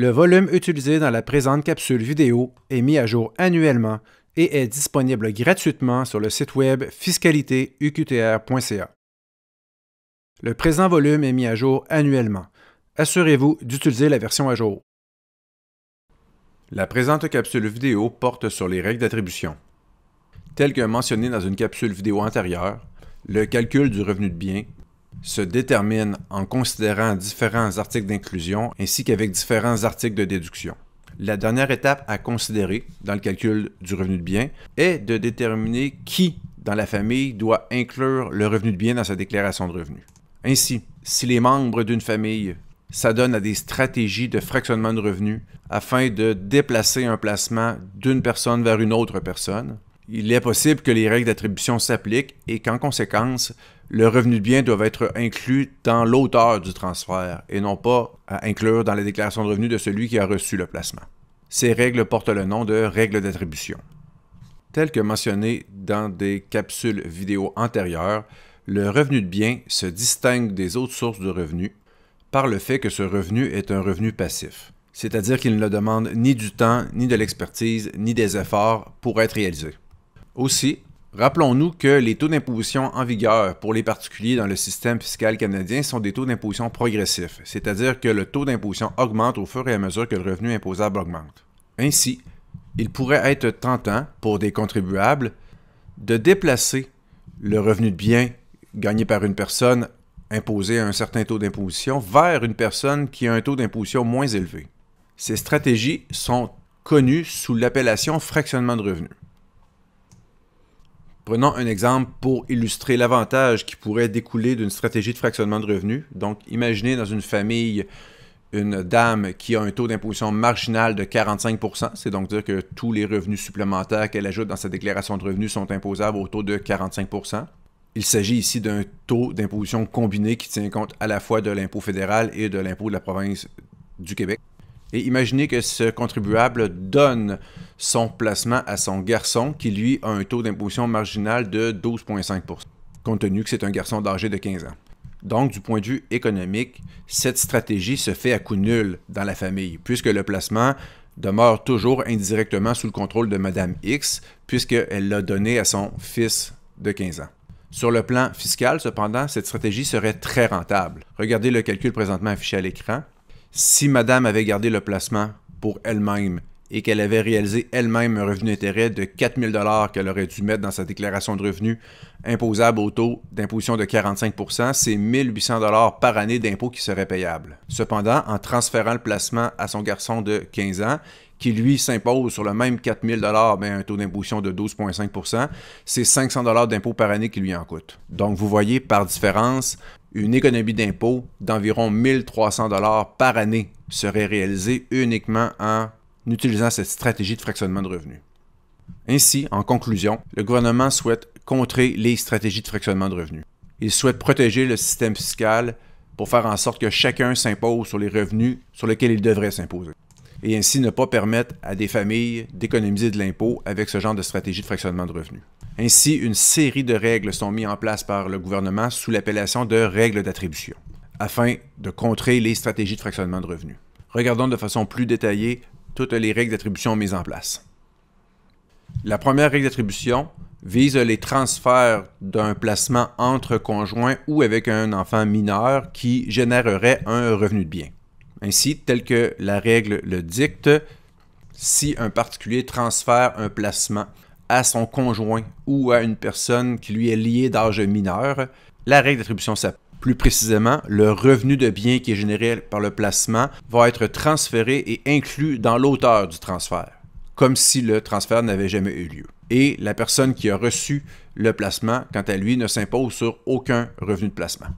Le volume utilisé dans la présente capsule vidéo est mis à jour annuellement et est disponible gratuitement sur le site web fiscalitéuqtr.ca. Le présent volume est mis à jour annuellement. Assurez-vous d'utiliser la version à jour. La présente capsule vidéo porte sur les règles d'attribution. Telles que mentionnées dans une capsule vidéo antérieure, le calcul du revenu de biens se détermine en considérant différents articles d'inclusion ainsi qu'avec différents articles de déduction. La dernière étape à considérer dans le calcul du revenu de bien est de déterminer qui dans la famille doit inclure le revenu de bien dans sa déclaration de revenus. Ainsi, si les membres d'une famille s'adonnent à des stratégies de fractionnement de revenus afin de déplacer un placement d'une personne vers une autre personne, il est possible que les règles d'attribution s'appliquent et qu'en conséquence, le revenu de bien doit être inclus dans l'auteur du transfert et non pas à inclure dans la déclaration de revenus de celui qui a reçu le placement. Ces règles portent le nom de règles d'attribution. Tel que mentionné dans des capsules vidéo antérieures, le revenu de bien se distingue des autres sources de revenus par le fait que ce revenu est un revenu passif, c'est-à-dire qu'il ne demande ni du temps, ni de l'expertise, ni des efforts pour être réalisé. Aussi, rappelons-nous que les taux d'imposition en vigueur pour les particuliers dans le système fiscal canadien sont des taux d'imposition progressifs, c'est-à-dire que le taux d'imposition augmente au fur et à mesure que le revenu imposable augmente. Ainsi, il pourrait être tentant pour des contribuables de déplacer le revenu de bien gagné par une personne imposée à un certain taux d'imposition vers une personne qui a un taux d'imposition moins élevé. Ces stratégies sont connues sous l'appellation fractionnement de revenus. Prenons un exemple pour illustrer l'avantage qui pourrait découler d'une stratégie de fractionnement de revenus. Donc, imaginez dans une famille une dame qui a un taux d'imposition marginal de 45 c'est donc dire que tous les revenus supplémentaires qu'elle ajoute dans sa déclaration de revenus sont imposables au taux de 45 Il s'agit ici d'un taux d'imposition combiné qui tient compte à la fois de l'impôt fédéral et de l'impôt de la province du Québec. Et imaginez que ce contribuable donne son placement à son garçon qui lui a un taux d'imposition marginal de 12,5 compte tenu que c'est un garçon d'âge de 15 ans. Donc, du point de vue économique, cette stratégie se fait à coup nul dans la famille, puisque le placement demeure toujours indirectement sous le contrôle de Madame X, puisqu'elle l'a donné à son fils de 15 ans. Sur le plan fiscal, cependant, cette stratégie serait très rentable. Regardez le calcul présentement affiché à l'écran. Si Madame avait gardé le placement pour elle-même et qu'elle avait réalisé elle-même un revenu d'intérêt de 4000 dollars qu'elle aurait dû mettre dans sa déclaration de revenus imposable au taux d'imposition de 45 c'est 1 dollars par année d'impôt qui serait payable. Cependant, en transférant le placement à son garçon de 15 ans, qui lui s'impose sur le même 4000 dollars, mais ben, un taux d'imposition de 12,5 c'est 500 dollars par année qui lui en coûte. Donc vous voyez par différence, une économie d'impôt d'environ 1300 dollars par année serait réalisée uniquement en en utilisant cette stratégie de fractionnement de revenus. Ainsi, en conclusion, le gouvernement souhaite contrer les stratégies de fractionnement de revenus. Il souhaite protéger le système fiscal pour faire en sorte que chacun s'impose sur les revenus sur lesquels il devrait s'imposer, et ainsi ne pas permettre à des familles d'économiser de l'impôt avec ce genre de stratégie de fractionnement de revenus. Ainsi, une série de règles sont mises en place par le gouvernement sous l'appellation de règles d'attribution, afin de contrer les stratégies de fractionnement de revenus. Regardons de façon plus détaillée toutes les règles d'attribution mises en place. La première règle d'attribution vise les transferts d'un placement entre conjoints ou avec un enfant mineur qui générerait un revenu de bien. Ainsi, tel que la règle le dicte, si un particulier transfère un placement à son conjoint ou à une personne qui lui est liée d'âge mineur, la règle d'attribution s'applique. Plus précisément, le revenu de bien qui est généré par le placement va être transféré et inclus dans l'auteur du transfert, comme si le transfert n'avait jamais eu lieu. Et la personne qui a reçu le placement, quant à lui, ne s'impose sur aucun revenu de placement.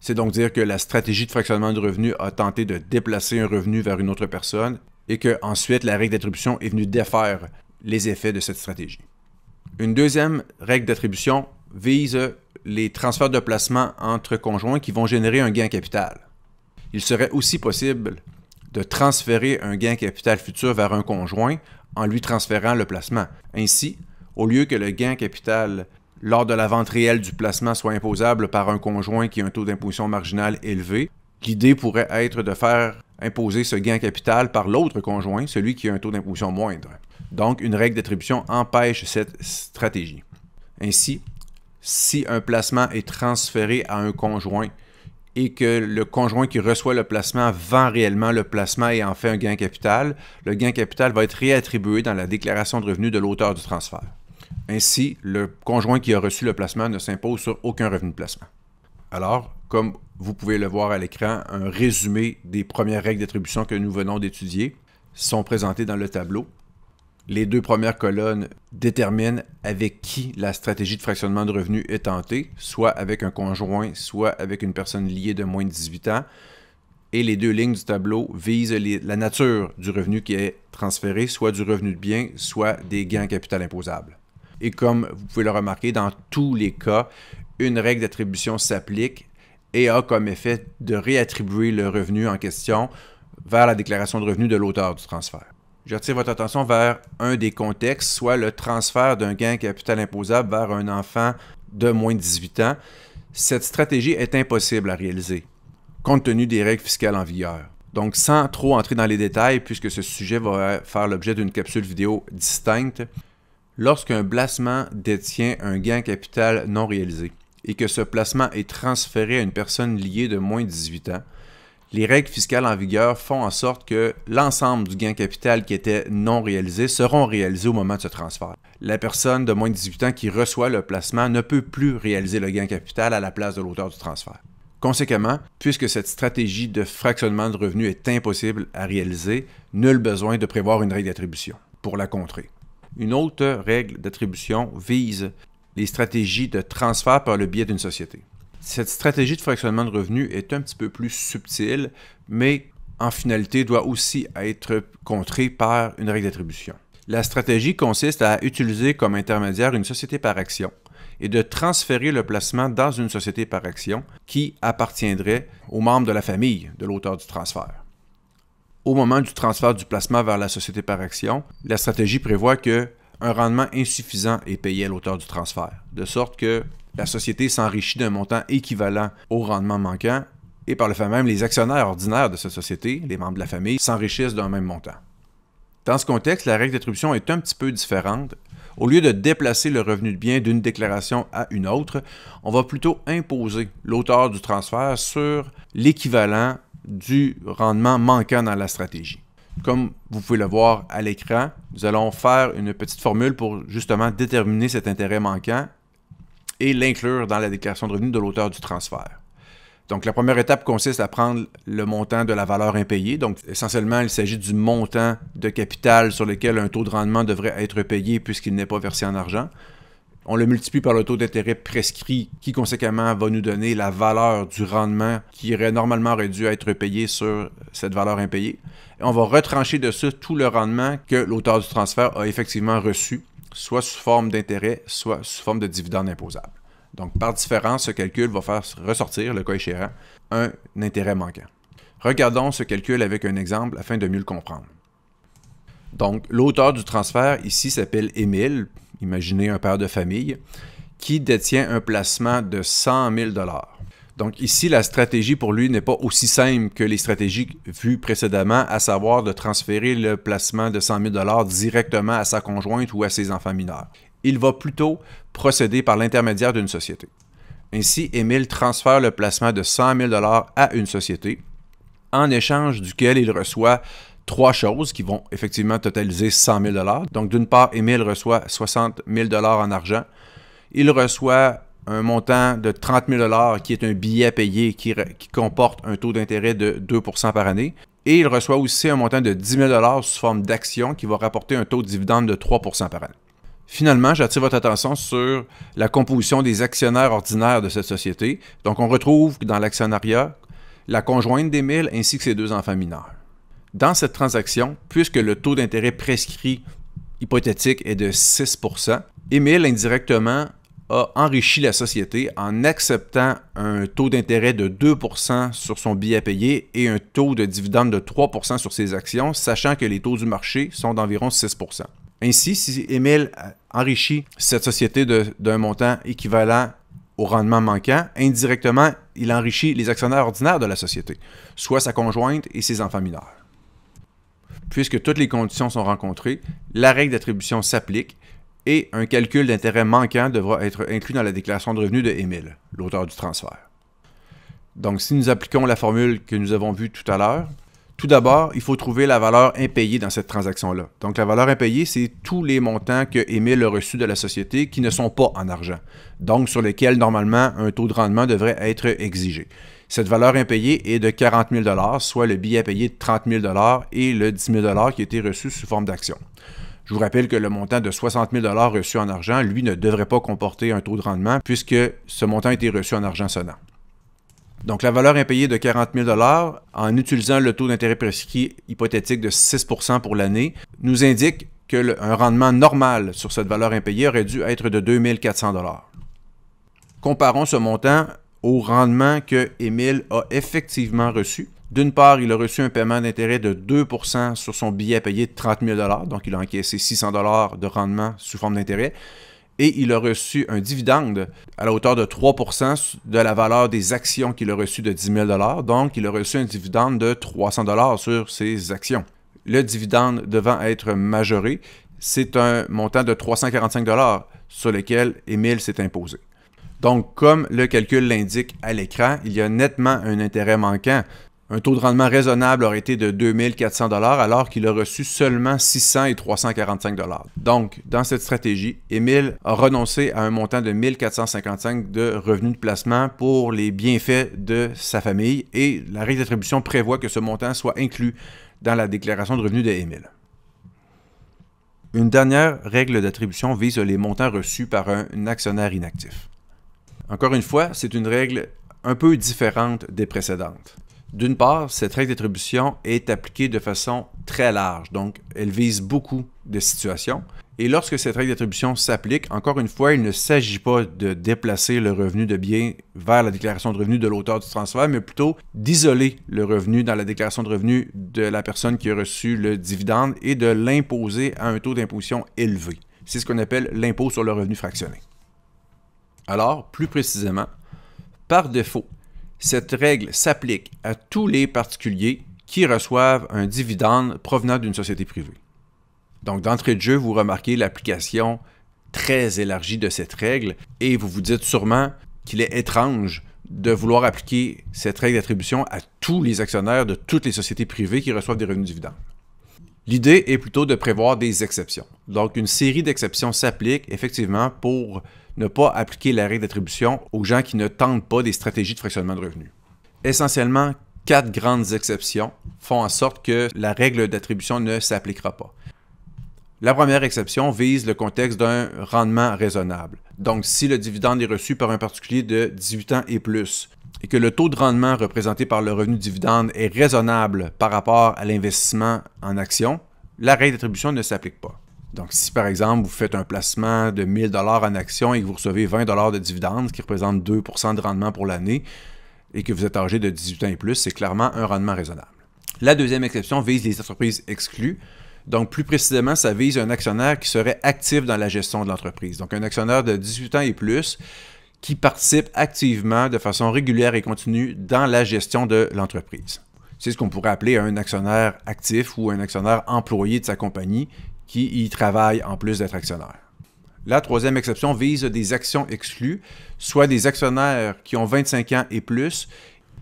C'est donc dire que la stratégie de fractionnement de revenus a tenté de déplacer un revenu vers une autre personne et que ensuite la règle d'attribution est venue défaire les effets de cette stratégie. Une deuxième règle d'attribution vise les transferts de placement entre conjoints qui vont générer un gain capital. Il serait aussi possible de transférer un gain capital futur vers un conjoint en lui transférant le placement. Ainsi, au lieu que le gain capital lors de la vente réelle du placement soit imposable par un conjoint qui a un taux d'imposition marginal élevé, l'idée pourrait être de faire imposer ce gain capital par l'autre conjoint, celui qui a un taux d'imposition moindre. Donc, une règle d'attribution empêche cette stratégie. Ainsi, si un placement est transféré à un conjoint et que le conjoint qui reçoit le placement vend réellement le placement et en fait un gain capital, le gain capital va être réattribué dans la déclaration de revenus de l'auteur du transfert. Ainsi, le conjoint qui a reçu le placement ne s'impose sur aucun revenu de placement. Alors, comme vous pouvez le voir à l'écran, un résumé des premières règles d'attribution que nous venons d'étudier sont présentées dans le tableau les deux premières colonnes déterminent avec qui la stratégie de fractionnement de revenus est tentée, soit avec un conjoint, soit avec une personne liée de moins de 18 ans. Et les deux lignes du tableau visent la nature du revenu qui est transféré, soit du revenu de bien, soit des gains en capital imposables. Et comme vous pouvez le remarquer, dans tous les cas, une règle d'attribution s'applique et a comme effet de réattribuer le revenu en question vers la déclaration de revenu de l'auteur du transfert j'attire votre attention vers un des contextes, soit le transfert d'un gain capital imposable vers un enfant de moins de 18 ans. Cette stratégie est impossible à réaliser, compte tenu des règles fiscales en vigueur. Donc, sans trop entrer dans les détails, puisque ce sujet va faire l'objet d'une capsule vidéo distincte, lorsqu'un placement détient un gain capital non réalisé et que ce placement est transféré à une personne liée de moins de 18 ans, les règles fiscales en vigueur font en sorte que l'ensemble du gain capital qui était non réalisé seront réalisés au moment de ce transfert. La personne de moins de 18 ans qui reçoit le placement ne peut plus réaliser le gain capital à la place de l'auteur du transfert. Conséquemment, puisque cette stratégie de fractionnement de revenus est impossible à réaliser, nul besoin de prévoir une règle d'attribution pour la contrer. Une autre règle d'attribution vise les stratégies de transfert par le biais d'une société. Cette stratégie de fractionnement de revenus est un petit peu plus subtile, mais en finalité doit aussi être contrée par une règle d'attribution. La stratégie consiste à utiliser comme intermédiaire une société par action et de transférer le placement dans une société par action qui appartiendrait aux membres de la famille de l'auteur du transfert. Au moment du transfert du placement vers la société par action, la stratégie prévoit que un rendement insuffisant est payé à l'auteur du transfert, de sorte que la société s'enrichit d'un montant équivalent au rendement manquant, et par le fait même, les actionnaires ordinaires de cette société, les membres de la famille, s'enrichissent d'un même montant. Dans ce contexte, la règle d'attribution est un petit peu différente. Au lieu de déplacer le revenu de bien d'une déclaration à une autre, on va plutôt imposer l'auteur du transfert sur l'équivalent du rendement manquant dans la stratégie. Comme vous pouvez le voir à l'écran, nous allons faire une petite formule pour justement déterminer cet intérêt manquant et l'inclure dans la déclaration de revenus de l'auteur du transfert. Donc, la première étape consiste à prendre le montant de la valeur impayée. Donc, essentiellement, il s'agit du montant de capital sur lequel un taux de rendement devrait être payé puisqu'il n'est pas versé en argent. On le multiplie par le taux d'intérêt prescrit qui, conséquemment, va nous donner la valeur du rendement qui aurait normalement dû être payé sur cette valeur impayée. Et on va retrancher de ça tout le rendement que l'auteur du transfert a effectivement reçu soit sous forme d'intérêt, soit sous forme de dividende imposable. Donc, par différence, ce calcul va faire ressortir, le cas échéant, un intérêt manquant. Regardons ce calcul avec un exemple afin de mieux le comprendre. Donc, l'auteur du transfert ici s'appelle Émile, imaginez un père de famille, qui détient un placement de 100 000 donc ici, la stratégie pour lui n'est pas aussi simple que les stratégies vues précédemment, à savoir de transférer le placement de 100 000 directement à sa conjointe ou à ses enfants mineurs. Il va plutôt procéder par l'intermédiaire d'une société. Ainsi, Émile transfère le placement de 100 000 à une société, en échange duquel il reçoit trois choses qui vont effectivement totaliser 100 000 Donc, d'une part, Émile reçoit 60 000 en argent. Il reçoit un montant de 30 000 qui est un billet payé qui, qui comporte un taux d'intérêt de 2 par année. Et il reçoit aussi un montant de 10 000 sous forme d'action qui va rapporter un taux de dividende de 3 par année. Finalement, j'attire votre attention sur la composition des actionnaires ordinaires de cette société. Donc, on retrouve dans l'actionnariat la conjointe d'Émile ainsi que ses deux enfants mineurs. Dans cette transaction, puisque le taux d'intérêt prescrit hypothétique est de 6 Émile indirectement a enrichi la société en acceptant un taux d'intérêt de 2% sur son billet payé et un taux de dividende de 3% sur ses actions, sachant que les taux du marché sont d'environ 6%. Ainsi, si Emile enrichit cette société d'un montant équivalent au rendement manquant, indirectement, il enrichit les actionnaires ordinaires de la société, soit sa conjointe et ses enfants mineurs. Puisque toutes les conditions sont rencontrées, la règle d'attribution s'applique et un calcul d'intérêt manquant devra être inclus dans la déclaration de revenus de Émile, l'auteur du transfert. Donc si nous appliquons la formule que nous avons vue tout à l'heure, tout d'abord, il faut trouver la valeur impayée dans cette transaction-là. Donc la valeur impayée, c'est tous les montants que Émile a reçus de la société qui ne sont pas en argent, donc sur lesquels normalement un taux de rendement devrait être exigé. Cette valeur impayée est de 40 000 soit le billet payé de 30 000 et le 10 000 qui a été reçu sous forme d'action. Je vous rappelle que le montant de 60 000 reçu en argent, lui, ne devrait pas comporter un taux de rendement puisque ce montant a été reçu en argent sonnant. Donc, la valeur impayée de 40 000 en utilisant le taux d'intérêt prescrit hypothétique de 6 pour l'année, nous indique qu'un rendement normal sur cette valeur impayée aurait dû être de 2 400 Comparons ce montant au rendement que Émile a effectivement reçu. D'une part, il a reçu un paiement d'intérêt de 2 sur son billet payé de 30 000 donc il a encaissé 600 de rendement sous forme d'intérêt. Et il a reçu un dividende à la hauteur de 3 de la valeur des actions qu'il a reçues de 10 000 donc il a reçu un dividende de 300 sur ses actions. Le dividende devant être majoré, c'est un montant de 345 sur lequel Émile s'est imposé. Donc, comme le calcul l'indique à l'écran, il y a nettement un intérêt manquant. Un taux de rendement raisonnable aurait été de 2400 alors qu'il a reçu seulement 600 et 345 Donc, dans cette stratégie, Émile a renoncé à un montant de 1455 de revenus de placement pour les bienfaits de sa famille et la règle d'attribution prévoit que ce montant soit inclus dans la déclaration de revenus de Une dernière règle d'attribution vise les montants reçus par un actionnaire inactif. Encore une fois, c'est une règle un peu différente des précédentes. D'une part, cette règle d'attribution est appliquée de façon très large, donc elle vise beaucoup de situations. Et lorsque cette règle d'attribution s'applique, encore une fois, il ne s'agit pas de déplacer le revenu de bien vers la déclaration de revenu de l'auteur du transfert, mais plutôt d'isoler le revenu dans la déclaration de revenu de la personne qui a reçu le dividende et de l'imposer à un taux d'imposition élevé. C'est ce qu'on appelle l'impôt sur le revenu fractionné. Alors, plus précisément, par défaut, cette règle s'applique à tous les particuliers qui reçoivent un dividende provenant d'une société privée. Donc, d'entrée de jeu, vous remarquez l'application très élargie de cette règle et vous vous dites sûrement qu'il est étrange de vouloir appliquer cette règle d'attribution à tous les actionnaires de toutes les sociétés privées qui reçoivent des revenus dividendes. L'idée est plutôt de prévoir des exceptions. Donc, une série d'exceptions s'applique effectivement pour ne pas appliquer la règle d'attribution aux gens qui ne tentent pas des stratégies de fractionnement de revenus. Essentiellement, quatre grandes exceptions font en sorte que la règle d'attribution ne s'appliquera pas. La première exception vise le contexte d'un rendement raisonnable. Donc, si le dividende est reçu par un particulier de 18 ans et plus, et que le taux de rendement représenté par le revenu dividende est raisonnable par rapport à l'investissement en action, la règle d'attribution ne s'applique pas. Donc, si par exemple, vous faites un placement de 1000 dollars en actions et que vous recevez 20 dollars de dividendes, ce qui représente 2 de rendement pour l'année, et que vous êtes âgé de 18 ans et plus, c'est clairement un rendement raisonnable. La deuxième exception vise les entreprises exclues. Donc, plus précisément, ça vise un actionnaire qui serait actif dans la gestion de l'entreprise. Donc, un actionnaire de 18 ans et plus qui participe activement de façon régulière et continue dans la gestion de l'entreprise. C'est ce qu'on pourrait appeler un actionnaire actif ou un actionnaire employé de sa compagnie qui y travaillent en plus d'être actionnaires. La troisième exception vise des actions exclues, soit des actionnaires qui ont 25 ans et plus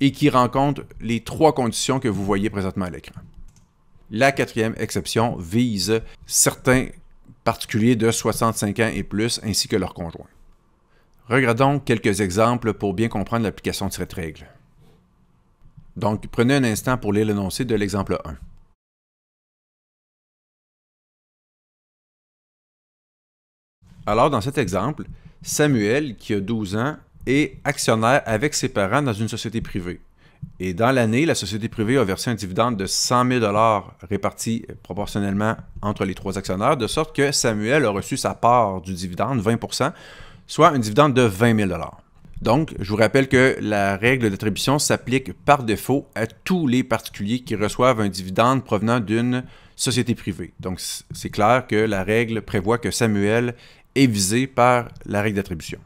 et qui rencontrent les trois conditions que vous voyez présentement à l'écran. La quatrième exception vise certains particuliers de 65 ans et plus ainsi que leurs conjoints. Regardons quelques exemples pour bien comprendre l'application de cette règle. Donc, prenez un instant pour lire l'énoncé de l'exemple 1. Alors, dans cet exemple, Samuel, qui a 12 ans, est actionnaire avec ses parents dans une société privée. Et dans l'année, la société privée a versé un dividende de 100 000 réparti proportionnellement entre les trois actionnaires, de sorte que Samuel a reçu sa part du dividende, 20 soit un dividende de 20 000 donc, je vous rappelle que la règle d'attribution s'applique par défaut à tous les particuliers qui reçoivent un dividende provenant d'une société privée. Donc, c'est clair que la règle prévoit que Samuel est visé par la règle d'attribution.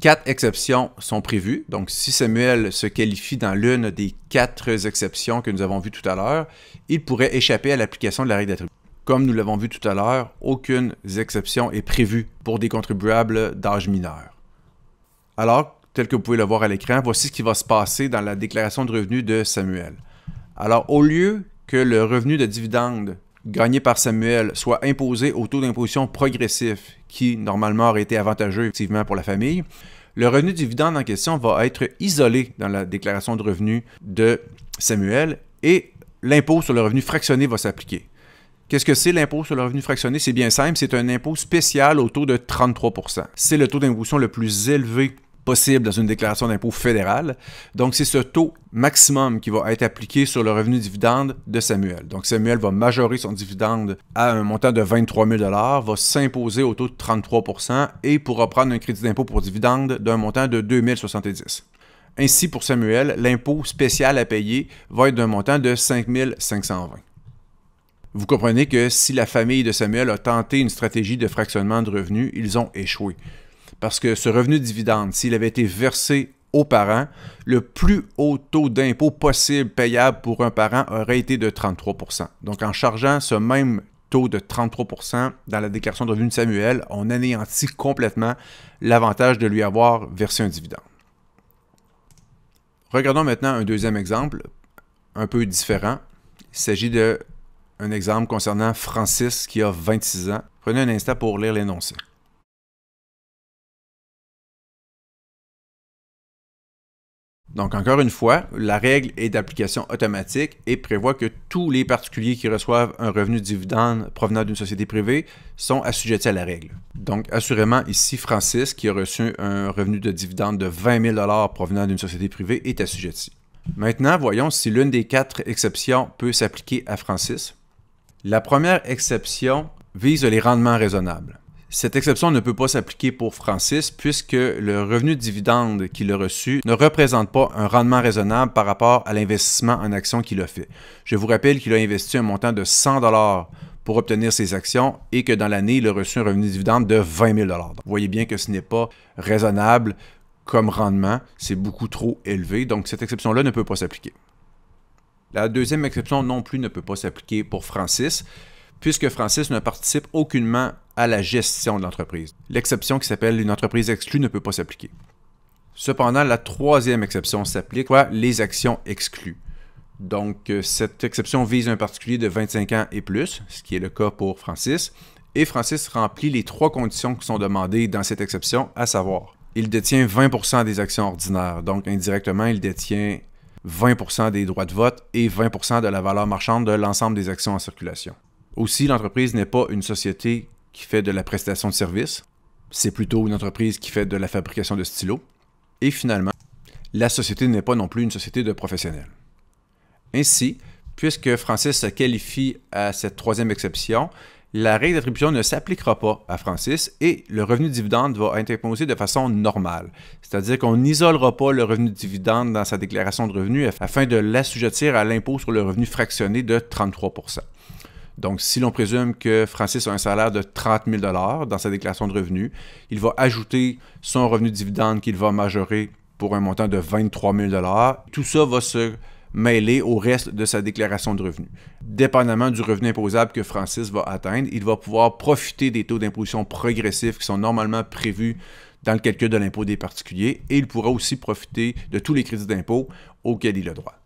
Quatre exceptions sont prévues. Donc, si Samuel se qualifie dans l'une des quatre exceptions que nous avons vues tout à l'heure, il pourrait échapper à l'application de la règle d'attribution. Comme nous l'avons vu tout à l'heure, aucune exception est prévue pour des contribuables d'âge mineur. Alors, tel que vous pouvez le voir à l'écran, voici ce qui va se passer dans la déclaration de revenus de Samuel. Alors, au lieu que le revenu de dividende gagné par Samuel soit imposé au taux d'imposition progressif, qui normalement aurait été avantageux effectivement pour la famille, le revenu dividende en question va être isolé dans la déclaration de revenu de Samuel et l'impôt sur le revenu fractionné va s'appliquer. Qu'est-ce que c'est l'impôt sur le revenu fractionné? C'est bien simple, c'est un impôt spécial au taux de 33 C'est le taux d'imposition le plus élevé possible dans une déclaration d'impôt fédérale. Donc, c'est ce taux maximum qui va être appliqué sur le revenu dividende de Samuel. Donc, Samuel va majorer son dividende à un montant de 23 000 va s'imposer au taux de 33 et pourra prendre un crédit d'impôt pour dividende d'un montant de 2 070. Ainsi, pour Samuel, l'impôt spécial à payer va être d'un montant de 5 520. Vous comprenez que si la famille de Samuel a tenté une stratégie de fractionnement de revenus, ils ont échoué. Parce que ce revenu de dividende, s'il avait été versé aux parents, le plus haut taux d'impôt possible payable pour un parent aurait été de 33 Donc en chargeant ce même taux de 33 dans la déclaration de revenus de Samuel, on anéantit complètement l'avantage de lui avoir versé un dividende. Regardons maintenant un deuxième exemple, un peu différent. Il s'agit d'un exemple concernant Francis qui a 26 ans. Prenez un instant pour lire l'énoncé. Donc, encore une fois, la règle est d'application automatique et prévoit que tous les particuliers qui reçoivent un revenu de dividende provenant d'une société privée sont assujettis à la règle. Donc, assurément, ici, Francis, qui a reçu un revenu de dividende de 20 000 provenant d'une société privée, est assujetti. Maintenant, voyons si l'une des quatre exceptions peut s'appliquer à Francis. La première exception vise les rendements raisonnables. Cette exception ne peut pas s'appliquer pour Francis puisque le revenu de dividende qu'il a reçu ne représente pas un rendement raisonnable par rapport à l'investissement en actions qu'il a fait. Je vous rappelle qu'il a investi un montant de 100 dollars pour obtenir ses actions et que dans l'année, il a reçu un revenu de dividende de 20 000 dollars. Vous voyez bien que ce n'est pas raisonnable comme rendement, c'est beaucoup trop élevé, donc cette exception-là ne peut pas s'appliquer. La deuxième exception non plus ne peut pas s'appliquer pour Francis puisque Francis ne participe aucunement à la gestion de l'entreprise. L'exception qui s'appelle une entreprise exclue ne peut pas s'appliquer. Cependant, la troisième exception s'applique, les actions exclues. Donc, euh, cette exception vise un particulier de 25 ans et plus, ce qui est le cas pour Francis, et Francis remplit les trois conditions qui sont demandées dans cette exception, à savoir, il détient 20% des actions ordinaires, donc indirectement, il détient 20% des droits de vote et 20% de la valeur marchande de l'ensemble des actions en circulation. Aussi, l'entreprise n'est pas une société qui fait de la prestation de services, c'est plutôt une entreprise qui fait de la fabrication de stylos. Et finalement, la société n'est pas non plus une société de professionnels. Ainsi, puisque Francis se qualifie à cette troisième exception, la règle d'attribution ne s'appliquera pas à Francis et le revenu dividende va être imposé de façon normale. C'est-à-dire qu'on n'isolera pas le revenu dividende dans sa déclaration de revenus afin de l'assujettir à l'impôt sur le revenu fractionné de 33 donc, si l'on présume que Francis a un salaire de 30 000 dans sa déclaration de revenus, il va ajouter son revenu de dividende qu'il va majorer pour un montant de 23 000 Tout ça va se mêler au reste de sa déclaration de revenus. Dépendamment du revenu imposable que Francis va atteindre, il va pouvoir profiter des taux d'imposition progressifs qui sont normalement prévus dans le calcul de l'impôt des particuliers et il pourra aussi profiter de tous les crédits d'impôt auxquels il a droit.